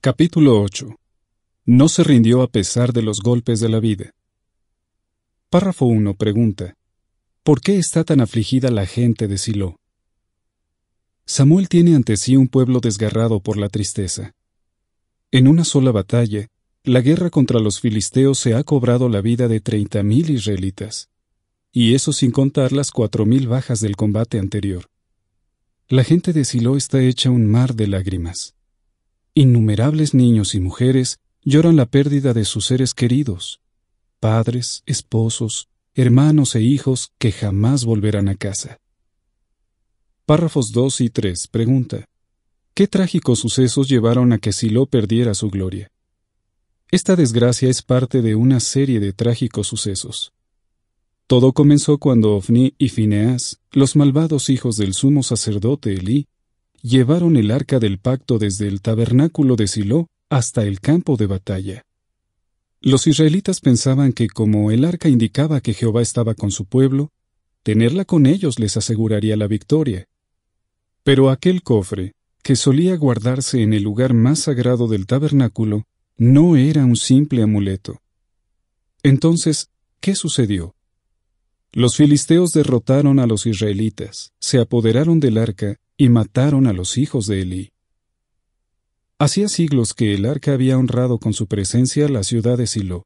Capítulo 8. No se rindió a pesar de los golpes de la vida. Párrafo 1 pregunta. ¿Por qué está tan afligida la gente de Silo? Samuel tiene ante sí un pueblo desgarrado por la tristeza. En una sola batalla, la guerra contra los filisteos se ha cobrado la vida de 30.000 israelitas, y eso sin contar las cuatro 4.000 bajas del combate anterior. La gente de Silo está hecha un mar de lágrimas. Innumerables niños y mujeres lloran la pérdida de sus seres queridos, padres, esposos, hermanos e hijos que jamás volverán a casa. Párrafos 2 y 3. Pregunta. ¿Qué trágicos sucesos llevaron a que Silo perdiera su gloria? Esta desgracia es parte de una serie de trágicos sucesos. Todo comenzó cuando Ofni y Fineas, los malvados hijos del sumo sacerdote Elí, llevaron el arca del pacto desde el tabernáculo de Silo hasta el campo de batalla. Los israelitas pensaban que como el arca indicaba que Jehová estaba con su pueblo, tenerla con ellos les aseguraría la victoria. Pero aquel cofre, que solía guardarse en el lugar más sagrado del tabernáculo, no era un simple amuleto. Entonces, ¿qué sucedió? Los filisteos derrotaron a los israelitas, se apoderaron del arca y mataron a los hijos de Eli. Hacía siglos que el arca había honrado con su presencia la ciudad de Silo.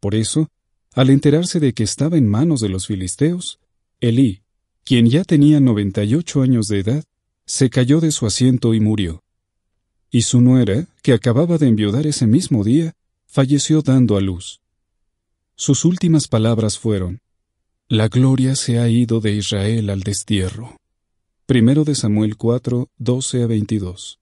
Por eso, al enterarse de que estaba en manos de los filisteos, Elí, quien ya tenía noventa y ocho años de edad, se cayó de su asiento y murió. Y su nuera, que acababa de enviudar ese mismo día, falleció dando a luz. Sus últimas palabras fueron, La gloria se ha ido de Israel al destierro. Primero de Samuel 4, 12 a 22.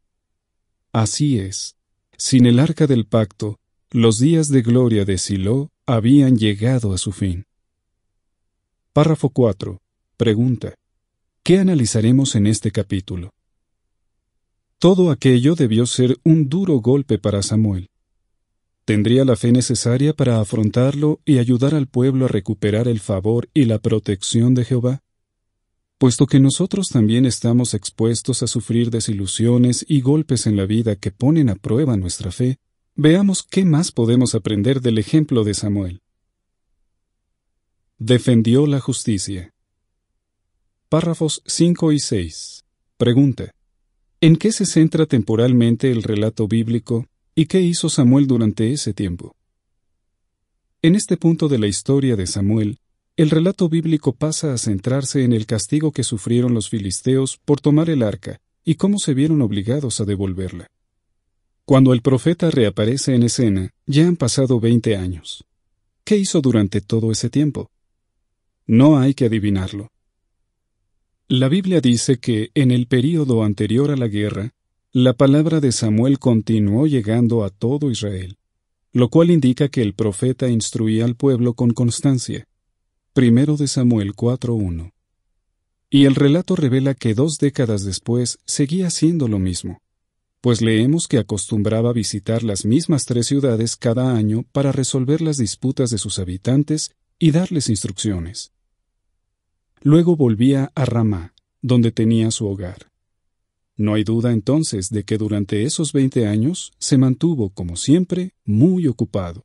Así es, sin el arca del pacto, los días de gloria de Silo habían llegado a su fin. Párrafo 4. Pregunta. ¿Qué analizaremos en este capítulo? Todo aquello debió ser un duro golpe para Samuel. Tendría la fe necesaria para afrontarlo y ayudar al pueblo a recuperar el favor y la protección de Jehová puesto que nosotros también estamos expuestos a sufrir desilusiones y golpes en la vida que ponen a prueba nuestra fe, veamos qué más podemos aprender del ejemplo de Samuel. Defendió la justicia. Párrafos 5 y 6. Pregunta. ¿En qué se centra temporalmente el relato bíblico y qué hizo Samuel durante ese tiempo? En este punto de la historia de Samuel, el relato bíblico pasa a centrarse en el castigo que sufrieron los filisteos por tomar el arca y cómo se vieron obligados a devolverla. Cuando el profeta reaparece en escena, ya han pasado 20 años. ¿Qué hizo durante todo ese tiempo? No hay que adivinarlo. La Biblia dice que, en el período anterior a la guerra, la palabra de Samuel continuó llegando a todo Israel, lo cual indica que el profeta instruía al pueblo con constancia. Primero de Samuel 4.1. Y el relato revela que dos décadas después seguía haciendo lo mismo, pues leemos que acostumbraba visitar las mismas tres ciudades cada año para resolver las disputas de sus habitantes y darles instrucciones. Luego volvía a Ramá, donde tenía su hogar. No hay duda entonces de que durante esos veinte años se mantuvo, como siempre, muy ocupado.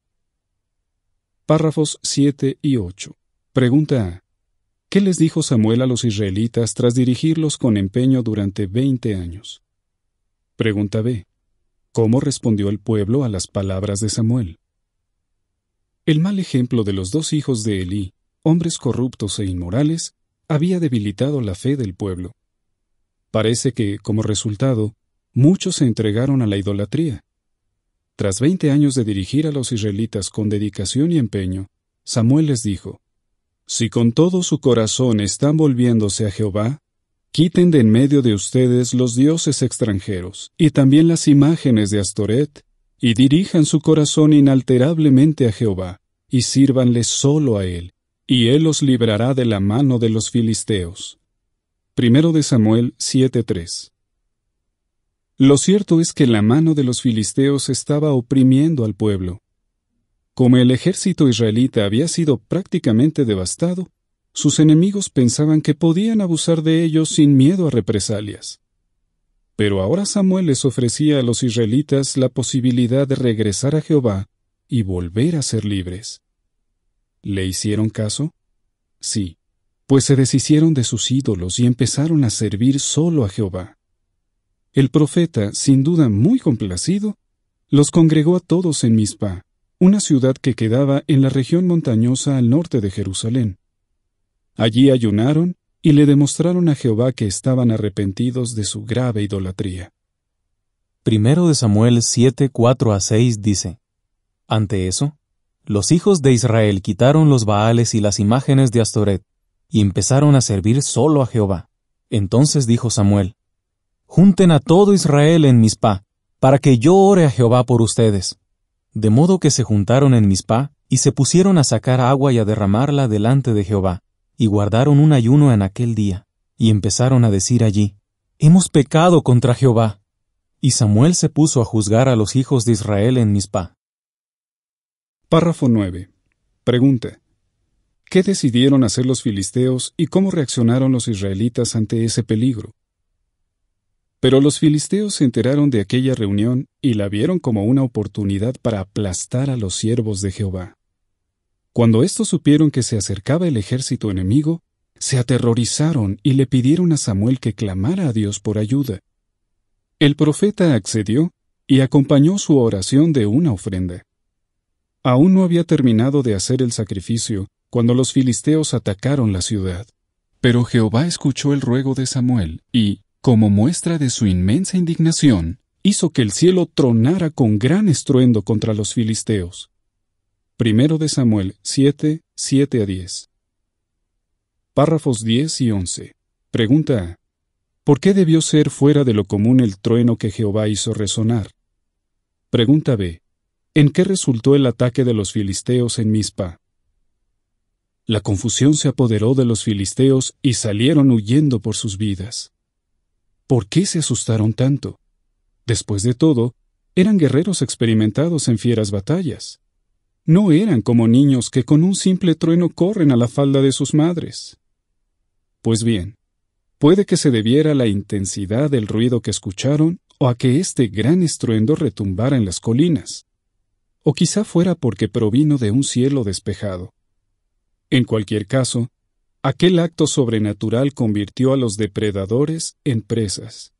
Párrafos 7 y 8. Pregunta, ¿qué les dijo Samuel a los israelitas tras dirigirlos con empeño durante veinte años? Pregunta B, ¿cómo respondió el pueblo a las palabras de Samuel? El mal ejemplo de los dos hijos de Elí, hombres corruptos e inmorales, había debilitado la fe del pueblo. Parece que, como resultado, muchos se entregaron a la idolatría. Tras veinte años de dirigir a los israelitas con dedicación y empeño, Samuel les dijo, si con todo su corazón están volviéndose a Jehová, quiten de en medio de ustedes los dioses extranjeros, y también las imágenes de Astoret, y dirijan su corazón inalterablemente a Jehová, y sírvanle solo a él, y él los librará de la mano de los filisteos. Primero de Samuel 7:3 Lo cierto es que la mano de los filisteos estaba oprimiendo al pueblo, como el ejército israelita había sido prácticamente devastado, sus enemigos pensaban que podían abusar de ellos sin miedo a represalias. Pero ahora Samuel les ofrecía a los israelitas la posibilidad de regresar a Jehová y volver a ser libres. ¿Le hicieron caso? Sí, pues se deshicieron de sus ídolos y empezaron a servir solo a Jehová. El profeta, sin duda muy complacido, los congregó a todos en Mizpah una ciudad que quedaba en la región montañosa al norte de Jerusalén. Allí ayunaron y le demostraron a Jehová que estaban arrepentidos de su grave idolatría. Primero de Samuel 7, 4 a 6 dice, Ante eso, los hijos de Israel quitaron los baales y las imágenes de Astoret, y empezaron a servir solo a Jehová. Entonces dijo Samuel, Junten a todo Israel en pa, para que yo ore a Jehová por ustedes. De modo que se juntaron en Mizpah y se pusieron a sacar agua y a derramarla delante de Jehová, y guardaron un ayuno en aquel día, y empezaron a decir allí, Hemos pecado contra Jehová. Y Samuel se puso a juzgar a los hijos de Israel en Mizpah. Párrafo 9. Pregunta. ¿Qué decidieron hacer los filisteos y cómo reaccionaron los israelitas ante ese peligro? Pero los filisteos se enteraron de aquella reunión y la vieron como una oportunidad para aplastar a los siervos de Jehová. Cuando estos supieron que se acercaba el ejército enemigo, se aterrorizaron y le pidieron a Samuel que clamara a Dios por ayuda. El profeta accedió y acompañó su oración de una ofrenda. Aún no había terminado de hacer el sacrificio cuando los filisteos atacaron la ciudad. Pero Jehová escuchó el ruego de Samuel y, como muestra de su inmensa indignación, hizo que el cielo tronara con gran estruendo contra los filisteos. Primero de Samuel 7, 7 a 10. Párrafos 10 y 11. Pregunta A. ¿Por qué debió ser fuera de lo común el trueno que Jehová hizo resonar? Pregunta B. ¿En qué resultó el ataque de los filisteos en Mizpa? La confusión se apoderó de los filisteos y salieron huyendo por sus vidas. ¿Por qué se asustaron tanto? Después de todo, eran guerreros experimentados en fieras batallas. No eran como niños que con un simple trueno corren a la falda de sus madres. Pues bien, puede que se debiera a la intensidad del ruido que escucharon o a que este gran estruendo retumbara en las colinas, o quizá fuera porque provino de un cielo despejado. En cualquier caso, Aquel acto sobrenatural convirtió a los depredadores en presas.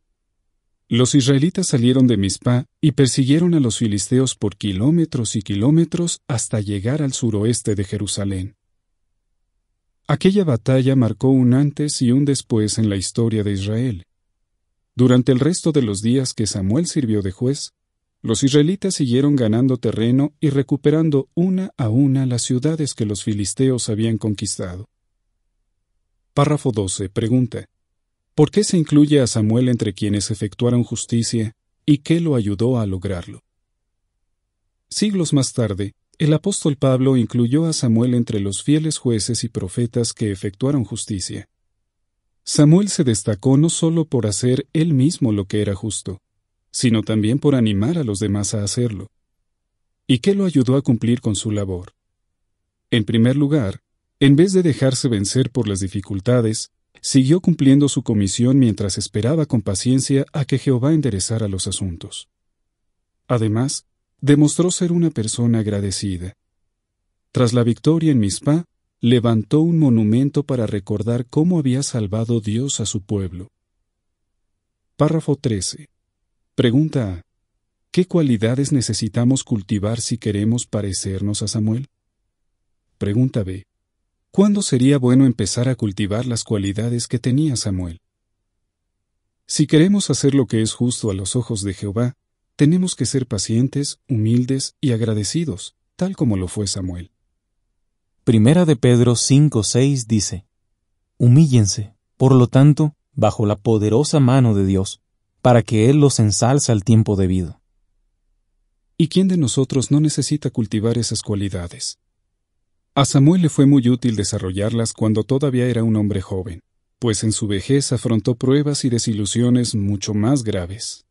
Los israelitas salieron de Mizpah y persiguieron a los filisteos por kilómetros y kilómetros hasta llegar al suroeste de Jerusalén. Aquella batalla marcó un antes y un después en la historia de Israel. Durante el resto de los días que Samuel sirvió de juez, los israelitas siguieron ganando terreno y recuperando una a una las ciudades que los filisteos habían conquistado. Párrafo 12. Pregunta. ¿Por qué se incluye a Samuel entre quienes efectuaron justicia y qué lo ayudó a lograrlo? Siglos más tarde, el apóstol Pablo incluyó a Samuel entre los fieles jueces y profetas que efectuaron justicia. Samuel se destacó no solo por hacer él mismo lo que era justo, sino también por animar a los demás a hacerlo. ¿Y qué lo ayudó a cumplir con su labor? En primer lugar, en vez de dejarse vencer por las dificultades, siguió cumpliendo su comisión mientras esperaba con paciencia a que Jehová enderezara los asuntos. Además, demostró ser una persona agradecida. Tras la victoria en Mispa, levantó un monumento para recordar cómo había salvado Dios a su pueblo. Párrafo 13. Pregunta A. ¿Qué cualidades necesitamos cultivar si queremos parecernos a Samuel? Pregunta B. ¿Cuándo sería bueno empezar a cultivar las cualidades que tenía Samuel? Si queremos hacer lo que es justo a los ojos de Jehová, tenemos que ser pacientes, humildes y agradecidos, tal como lo fue Samuel. Primera de Pedro 5:6 dice: Humíllense, por lo tanto, bajo la poderosa mano de Dios, para que Él los ensalza al tiempo debido. ¿Y quién de nosotros no necesita cultivar esas cualidades? A Samuel le fue muy útil desarrollarlas cuando todavía era un hombre joven, pues en su vejez afrontó pruebas y desilusiones mucho más graves,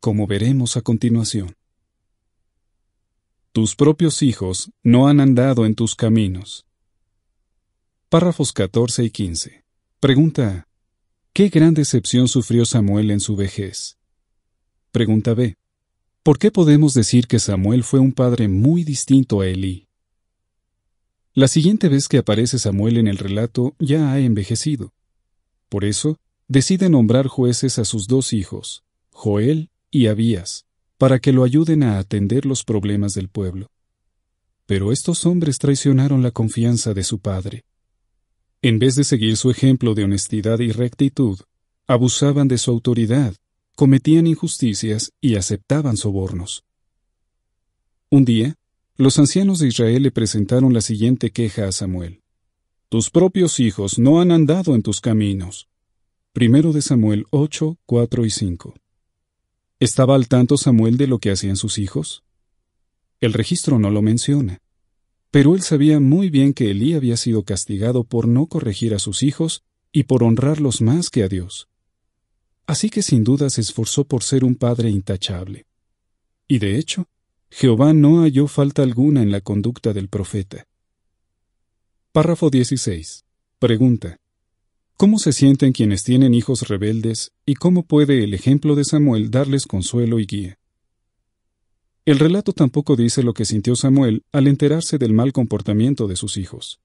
como veremos a continuación. Tus propios hijos no han andado en tus caminos. Párrafos 14 y 15. Pregunta A. ¿Qué gran decepción sufrió Samuel en su vejez? Pregunta B. ¿Por qué podemos decir que Samuel fue un padre muy distinto a Elí? La siguiente vez que aparece Samuel en el relato ya ha envejecido. Por eso, decide nombrar jueces a sus dos hijos, Joel y Abías, para que lo ayuden a atender los problemas del pueblo. Pero estos hombres traicionaron la confianza de su padre. En vez de seguir su ejemplo de honestidad y rectitud, abusaban de su autoridad, cometían injusticias y aceptaban sobornos. Un día, los ancianos de Israel le presentaron la siguiente queja a Samuel. Tus propios hijos no han andado en tus caminos. Primero de Samuel 8, 4 y 5. ¿Estaba al tanto Samuel de lo que hacían sus hijos? El registro no lo menciona, pero él sabía muy bien que Elí había sido castigado por no corregir a sus hijos y por honrarlos más que a Dios. Así que sin duda se esforzó por ser un padre intachable. Y de hecho, Jehová no halló falta alguna en la conducta del profeta. Párrafo 16. Pregunta. ¿Cómo se sienten quienes tienen hijos rebeldes y cómo puede el ejemplo de Samuel darles consuelo y guía? El relato tampoco dice lo que sintió Samuel al enterarse del mal comportamiento de sus hijos.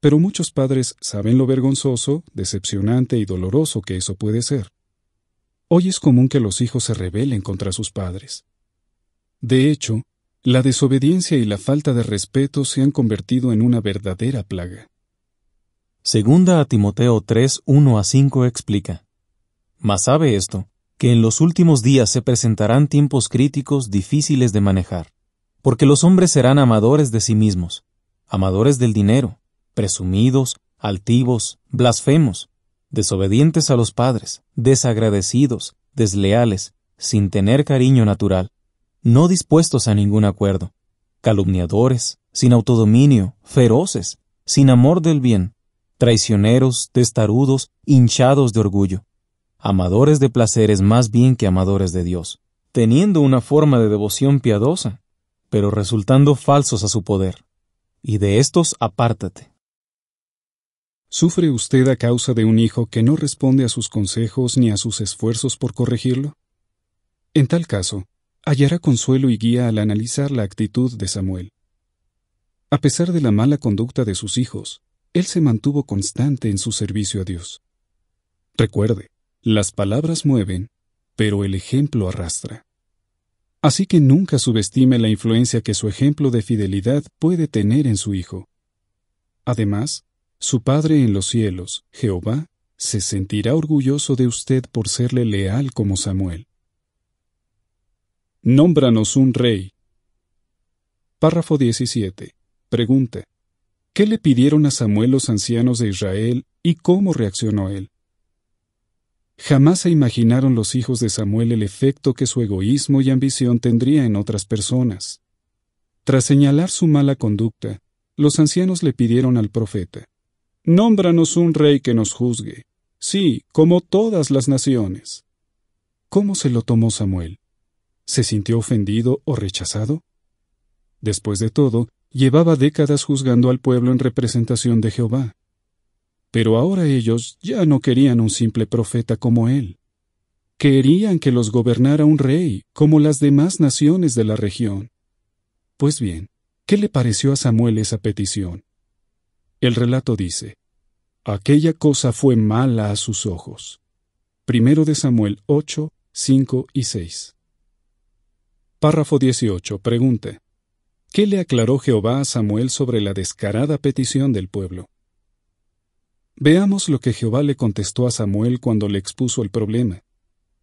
Pero muchos padres saben lo vergonzoso, decepcionante y doloroso que eso puede ser. Hoy es común que los hijos se rebelen contra sus padres. De hecho, la desobediencia y la falta de respeto se han convertido en una verdadera plaga. Segunda a Timoteo 3, 1 a 5 explica. Mas sabe esto, que en los últimos días se presentarán tiempos críticos difíciles de manejar, porque los hombres serán amadores de sí mismos, amadores del dinero, presumidos, altivos, blasfemos, desobedientes a los padres, desagradecidos, desleales, sin tener cariño natural, no dispuestos a ningún acuerdo, calumniadores, sin autodominio, feroces, sin amor del bien, traicioneros, testarudos, hinchados de orgullo, amadores de placeres más bien que amadores de Dios, teniendo una forma de devoción piadosa, pero resultando falsos a su poder. Y de estos apártate. ¿Sufre usted a causa de un hijo que no responde a sus consejos ni a sus esfuerzos por corregirlo? En tal caso, hallará consuelo y guía al analizar la actitud de Samuel. A pesar de la mala conducta de sus hijos, él se mantuvo constante en su servicio a Dios. Recuerde, las palabras mueven, pero el ejemplo arrastra. Así que nunca subestime la influencia que su ejemplo de fidelidad puede tener en su hijo. Además, su Padre en los cielos, Jehová, se sentirá orgulloso de usted por serle leal como Samuel. Nómbranos un rey. Párrafo 17. Pregunta. ¿Qué le pidieron a Samuel los ancianos de Israel y cómo reaccionó él? Jamás se imaginaron los hijos de Samuel el efecto que su egoísmo y ambición tendría en otras personas. Tras señalar su mala conducta, los ancianos le pidieron al profeta, Nómbranos un rey que nos juzgue, sí, como todas las naciones. ¿Cómo se lo tomó Samuel? ¿Se sintió ofendido o rechazado? Después de todo, llevaba décadas juzgando al pueblo en representación de Jehová. Pero ahora ellos ya no querían un simple profeta como él. Querían que los gobernara un rey, como las demás naciones de la región. Pues bien, ¿qué le pareció a Samuel esa petición? El relato dice, Aquella cosa fue mala a sus ojos. Primero de Samuel 8, 5 y 6. Párrafo 18. Pregunte. ¿Qué le aclaró Jehová a Samuel sobre la descarada petición del pueblo? Veamos lo que Jehová le contestó a Samuel cuando le expuso el problema.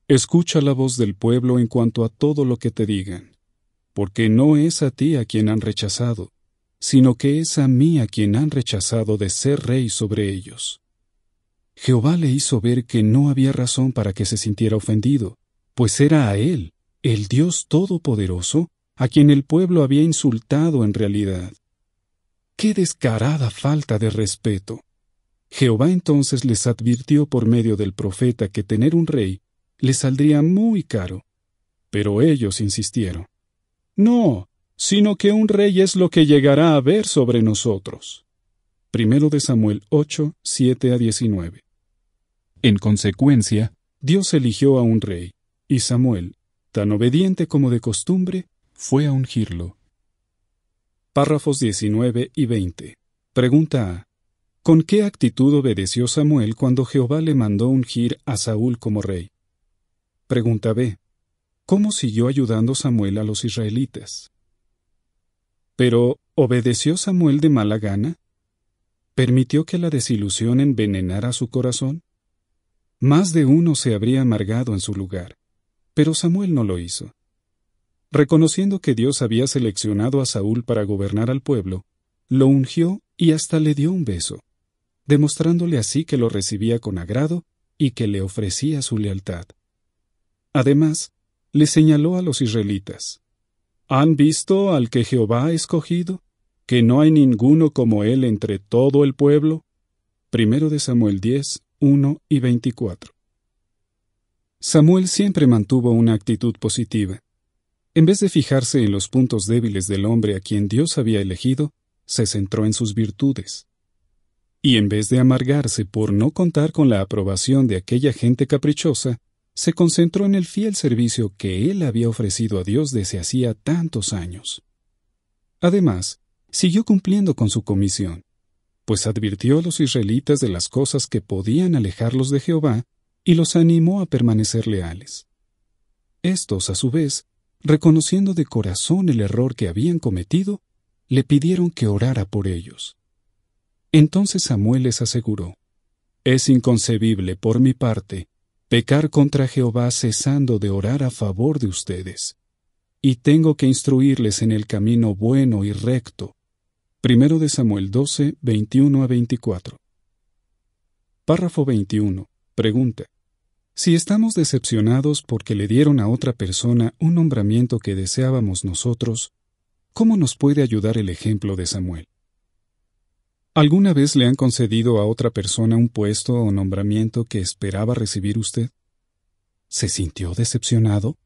Escucha la voz del pueblo en cuanto a todo lo que te digan, porque no es a ti a quien han rechazado, sino que es a mí a quien han rechazado de ser rey sobre ellos. Jehová le hizo ver que no había razón para que se sintiera ofendido, pues era a él el Dios Todopoderoso, a quien el pueblo había insultado en realidad. ¡Qué descarada falta de respeto! Jehová entonces les advirtió por medio del profeta que tener un rey les saldría muy caro. Pero ellos insistieron. No, sino que un rey es lo que llegará a ver sobre nosotros. Primero de Samuel 8, 7 a 19. En consecuencia, Dios eligió a un rey, y Samuel, tan obediente como de costumbre, fue a ungirlo. Párrafos 19 y 20. Pregunta A. ¿Con qué actitud obedeció Samuel cuando Jehová le mandó ungir a Saúl como rey? Pregunta B. ¿Cómo siguió ayudando Samuel a los israelitas? Pero, ¿obedeció Samuel de mala gana? ¿Permitió que la desilusión envenenara su corazón? Más de uno se habría amargado en su lugar. Pero Samuel no lo hizo. Reconociendo que Dios había seleccionado a Saúl para gobernar al pueblo, lo ungió y hasta le dio un beso, demostrándole así que lo recibía con agrado y que le ofrecía su lealtad. Además, le señaló a los israelitas, ¿Han visto al que Jehová ha escogido? Que no hay ninguno como él entre todo el pueblo. Primero de Samuel 10, 1 y 24. Samuel siempre mantuvo una actitud positiva. En vez de fijarse en los puntos débiles del hombre a quien Dios había elegido, se centró en sus virtudes. Y en vez de amargarse por no contar con la aprobación de aquella gente caprichosa, se concentró en el fiel servicio que él había ofrecido a Dios desde hacía tantos años. Además, siguió cumpliendo con su comisión, pues advirtió a los israelitas de las cosas que podían alejarlos de Jehová y los animó a permanecer leales. Estos, a su vez, reconociendo de corazón el error que habían cometido, le pidieron que orara por ellos. Entonces Samuel les aseguró, Es inconcebible por mi parte pecar contra Jehová cesando de orar a favor de ustedes, y tengo que instruirles en el camino bueno y recto. Primero de Samuel 12, 21 a 24. Párrafo 21. Pregunta. Si estamos decepcionados porque le dieron a otra persona un nombramiento que deseábamos nosotros, ¿cómo nos puede ayudar el ejemplo de Samuel? ¿Alguna vez le han concedido a otra persona un puesto o nombramiento que esperaba recibir usted? ¿Se sintió decepcionado?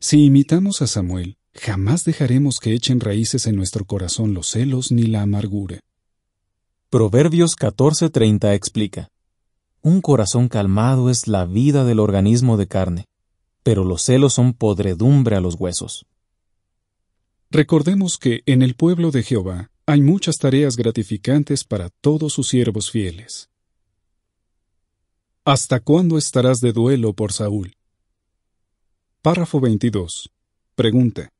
Si imitamos a Samuel, jamás dejaremos que echen raíces en nuestro corazón los celos ni la amargura. Proverbios 14:30 explica. Un corazón calmado es la vida del organismo de carne, pero los celos son podredumbre a los huesos. Recordemos que en el pueblo de Jehová hay muchas tareas gratificantes para todos sus siervos fieles. ¿Hasta cuándo estarás de duelo por Saúl? Párrafo 22. Pregunta.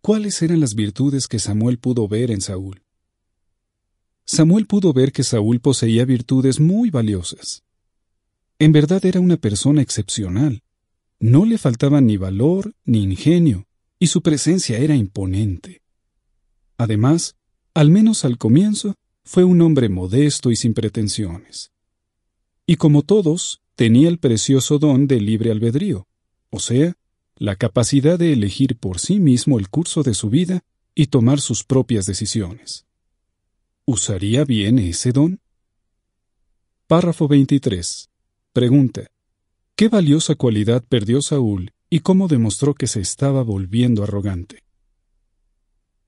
¿Cuáles eran las virtudes que Samuel pudo ver en Saúl? Samuel pudo ver que Saúl poseía virtudes muy valiosas. En verdad era una persona excepcional. No le faltaba ni valor ni ingenio, y su presencia era imponente. Además, al menos al comienzo, fue un hombre modesto y sin pretensiones. Y como todos, tenía el precioso don de libre albedrío, o sea, la capacidad de elegir por sí mismo el curso de su vida y tomar sus propias decisiones. ¿Usaría bien ese don? Párrafo 23. Pregunta. ¿Qué valiosa cualidad perdió Saúl y cómo demostró que se estaba volviendo arrogante?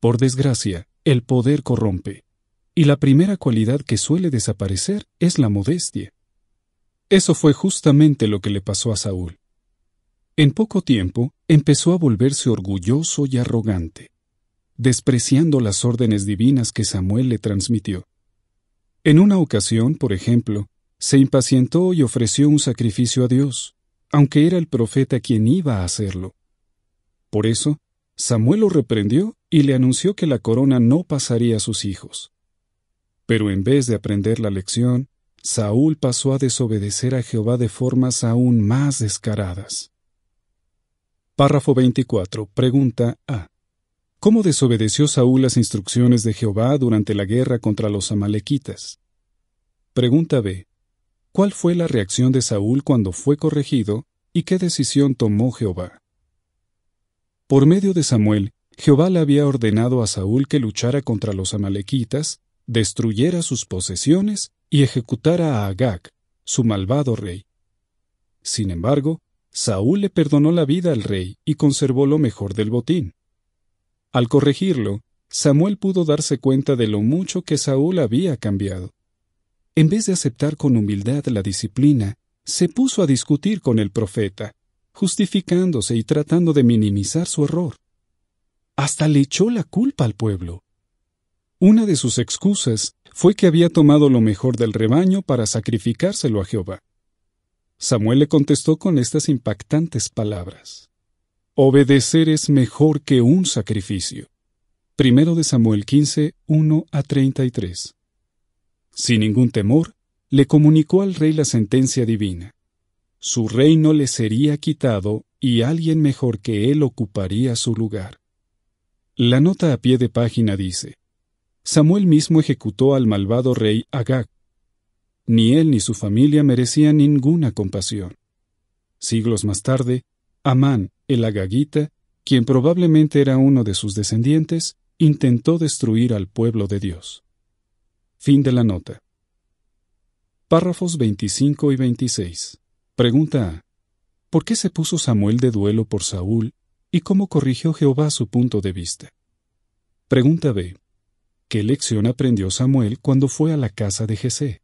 Por desgracia, el poder corrompe, y la primera cualidad que suele desaparecer es la modestia. Eso fue justamente lo que le pasó a Saúl. En poco tiempo empezó a volverse orgulloso y arrogante, despreciando las órdenes divinas que Samuel le transmitió. En una ocasión, por ejemplo, se impacientó y ofreció un sacrificio a Dios, aunque era el profeta quien iba a hacerlo. Por eso, Samuel lo reprendió y le anunció que la corona no pasaría a sus hijos. Pero en vez de aprender la lección, Saúl pasó a desobedecer a Jehová de formas aún más descaradas. Párrafo 24. Pregunta A. ¿Cómo desobedeció Saúl las instrucciones de Jehová durante la guerra contra los amalequitas? Pregunta B. ¿Cuál fue la reacción de Saúl cuando fue corregido y qué decisión tomó Jehová? Por medio de Samuel, Jehová le había ordenado a Saúl que luchara contra los amalequitas, destruyera sus posesiones y ejecutara a Agag, su malvado rey. Sin embargo, Saúl le perdonó la vida al rey y conservó lo mejor del botín. Al corregirlo, Samuel pudo darse cuenta de lo mucho que Saúl había cambiado en vez de aceptar con humildad la disciplina, se puso a discutir con el profeta, justificándose y tratando de minimizar su error. Hasta le echó la culpa al pueblo. Una de sus excusas fue que había tomado lo mejor del rebaño para sacrificárselo a Jehová. Samuel le contestó con estas impactantes palabras. Obedecer es mejor que un sacrificio. Primero de Samuel 15, 1 a 33. Sin ningún temor, le comunicó al rey la sentencia divina. Su reino le sería quitado y alguien mejor que él ocuparía su lugar. La nota a pie de página dice, Samuel mismo ejecutó al malvado rey Agag. Ni él ni su familia merecían ninguna compasión. Siglos más tarde, Amán, el Agagita, quien probablemente era uno de sus descendientes, intentó destruir al pueblo de Dios. Fin de la nota. Párrafos 25 y 26. Pregunta A. ¿Por qué se puso Samuel de duelo por Saúl y cómo corrigió Jehová su punto de vista? Pregunta B. ¿Qué lección aprendió Samuel cuando fue a la casa de Jesé?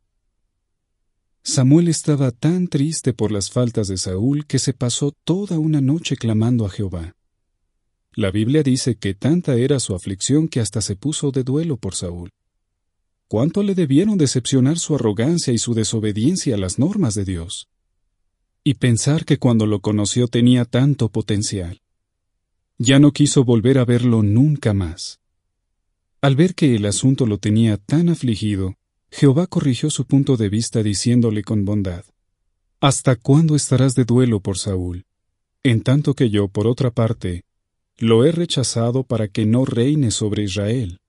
Samuel estaba tan triste por las faltas de Saúl que se pasó toda una noche clamando a Jehová. La Biblia dice que tanta era su aflicción que hasta se puso de duelo por Saúl cuánto le debieron decepcionar su arrogancia y su desobediencia a las normas de Dios. Y pensar que cuando lo conoció tenía tanto potencial. Ya no quiso volver a verlo nunca más. Al ver que el asunto lo tenía tan afligido, Jehová corrigió su punto de vista diciéndole con bondad, ¿Hasta cuándo estarás de duelo por Saúl? En tanto que yo, por otra parte, lo he rechazado para que no reine sobre Israel.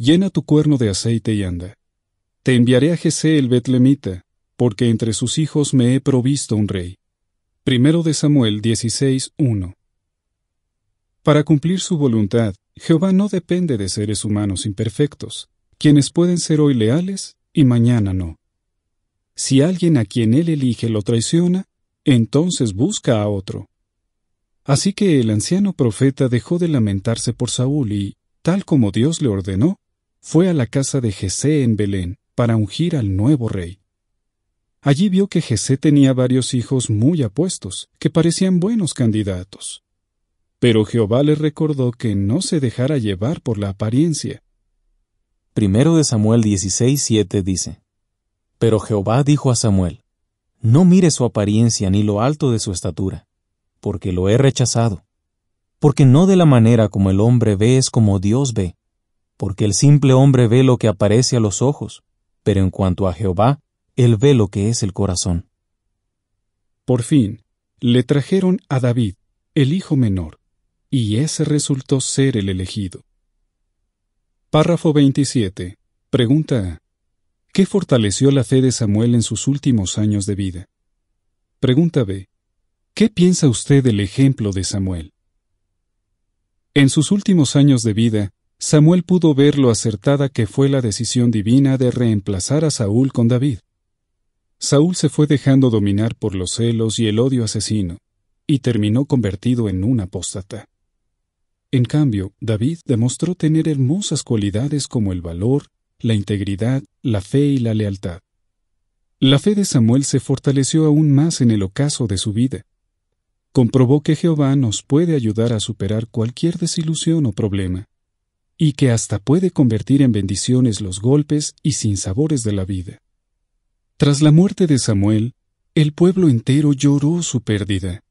Llena tu cuerno de aceite y anda. Te enviaré a Jesé el Betlemita, porque entre sus hijos me he provisto un rey. Primero de Samuel 16:1. Para cumplir su voluntad, Jehová no depende de seres humanos imperfectos, quienes pueden ser hoy leales y mañana no. Si alguien a quien él elige lo traiciona, entonces busca a otro. Así que el anciano profeta dejó de lamentarse por Saúl y, tal como Dios le ordenó, fue a la casa de Jesé en Belén para ungir al nuevo rey. Allí vio que Jesé tenía varios hijos muy apuestos, que parecían buenos candidatos. Pero Jehová le recordó que no se dejara llevar por la apariencia. Primero de Samuel 16:7 dice: Pero Jehová dijo a Samuel: No mire su apariencia ni lo alto de su estatura, porque lo he rechazado. Porque no de la manera como el hombre ve es como Dios ve porque el simple hombre ve lo que aparece a los ojos, pero en cuanto a Jehová, él ve lo que es el corazón. Por fin, le trajeron a David, el hijo menor, y ese resultó ser el elegido. Párrafo 27. Pregunta A. ¿Qué fortaleció la fe de Samuel en sus últimos años de vida? Pregunta B. ¿Qué piensa usted del ejemplo de Samuel? En sus últimos años de vida, Samuel pudo ver lo acertada que fue la decisión divina de reemplazar a Saúl con David. Saúl se fue dejando dominar por los celos y el odio asesino, y terminó convertido en un apóstata. En cambio, David demostró tener hermosas cualidades como el valor, la integridad, la fe y la lealtad. La fe de Samuel se fortaleció aún más en el ocaso de su vida. Comprobó que Jehová nos puede ayudar a superar cualquier desilusión o problema y que hasta puede convertir en bendiciones los golpes y sinsabores de la vida. Tras la muerte de Samuel, el pueblo entero lloró su pérdida.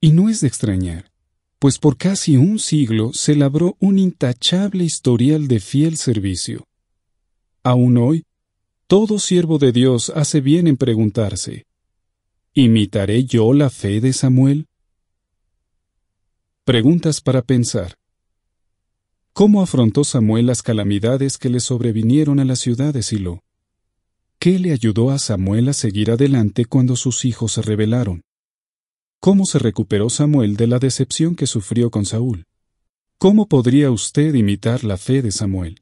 Y no es de extrañar, pues por casi un siglo se labró un intachable historial de fiel servicio. Aún hoy, todo siervo de Dios hace bien en preguntarse, ¿imitaré yo la fe de Samuel? Preguntas para pensar. ¿Cómo afrontó Samuel las calamidades que le sobrevinieron a la ciudad de Silo? ¿Qué le ayudó a Samuel a seguir adelante cuando sus hijos se rebelaron? ¿Cómo se recuperó Samuel de la decepción que sufrió con Saúl? ¿Cómo podría usted imitar la fe de Samuel?